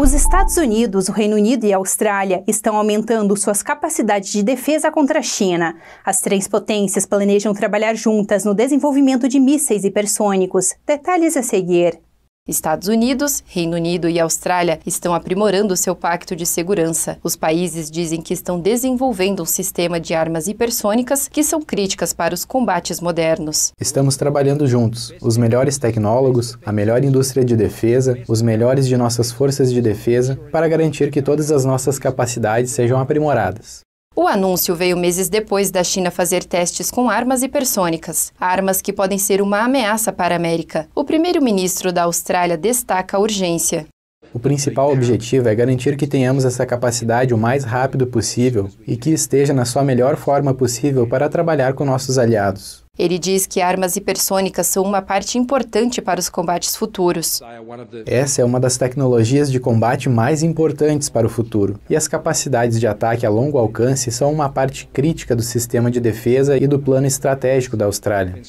Os Estados Unidos, o Reino Unido e a Austrália estão aumentando suas capacidades de defesa contra a China. As três potências planejam trabalhar juntas no desenvolvimento de mísseis hipersônicos. Detalhes a seguir. Estados Unidos, Reino Unido e Austrália estão aprimorando seu pacto de segurança. Os países dizem que estão desenvolvendo um sistema de armas hipersônicas que são críticas para os combates modernos. Estamos trabalhando juntos, os melhores tecnólogos, a melhor indústria de defesa, os melhores de nossas forças de defesa, para garantir que todas as nossas capacidades sejam aprimoradas. O anúncio veio meses depois da China fazer testes com armas hipersônicas, armas que podem ser uma ameaça para a América. O primeiro-ministro da Austrália destaca a urgência. O principal objetivo é garantir que tenhamos essa capacidade o mais rápido possível e que esteja na sua melhor forma possível para trabalhar com nossos aliados. Ele diz que armas hipersônicas são uma parte importante para os combates futuros. Essa é uma das tecnologias de combate mais importantes para o futuro, e as capacidades de ataque a longo alcance são uma parte crítica do sistema de defesa e do plano estratégico da Austrália.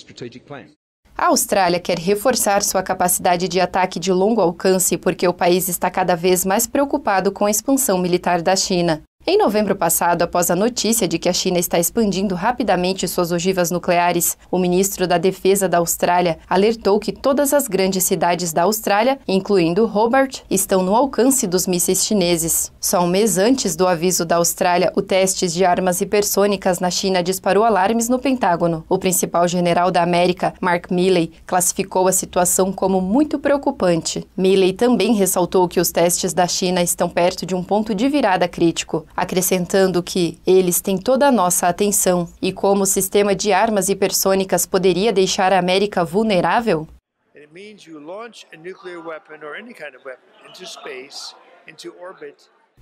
A Austrália quer reforçar sua capacidade de ataque de longo alcance porque o país está cada vez mais preocupado com a expansão militar da China. Em novembro passado, após a notícia de que a China está expandindo rapidamente suas ogivas nucleares, o ministro da Defesa da Austrália alertou que todas as grandes cidades da Austrália, incluindo Hobart, estão no alcance dos mísseis chineses. Só um mês antes do aviso da Austrália, o teste de armas hipersônicas na China disparou alarmes no Pentágono. O principal general da América, Mark Milley, classificou a situação como muito preocupante. Milley também ressaltou que os testes da China estão perto de um ponto de virada crítico acrescentando que eles têm toda a nossa atenção. E como o sistema de armas hipersônicas poderia deixar a América vulnerável?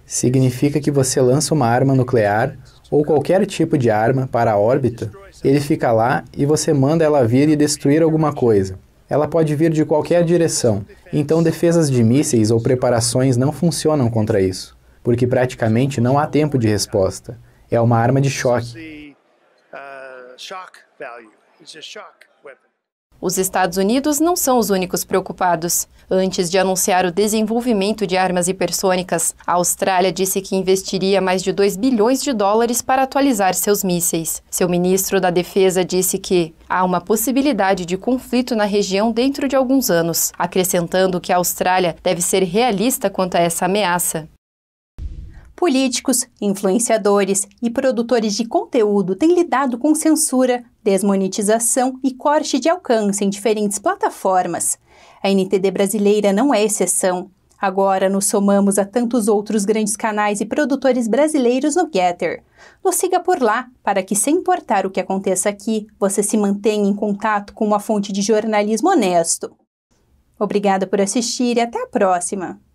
Significa que você lança uma arma nuclear ou qualquer tipo de arma para a órbita, ele fica lá e você manda ela vir e destruir alguma coisa. Ela pode vir de qualquer direção, então defesas de mísseis ou preparações não funcionam contra isso porque praticamente não há tempo de resposta. É uma arma de choque. Os Estados Unidos não são os únicos preocupados. Antes de anunciar o desenvolvimento de armas hipersônicas, a Austrália disse que investiria mais de 2 bilhões de dólares para atualizar seus mísseis. Seu ministro da Defesa disse que há uma possibilidade de conflito na região dentro de alguns anos, acrescentando que a Austrália deve ser realista quanto a essa ameaça. Políticos, influenciadores e produtores de conteúdo têm lidado com censura, desmonetização e corte de alcance em diferentes plataformas. A NTD brasileira não é exceção. Agora nos somamos a tantos outros grandes canais e produtores brasileiros no Getter. Nos siga por lá, para que, sem importar o que aconteça aqui, você se mantenha em contato com uma fonte de jornalismo honesto. Obrigada por assistir e até a próxima!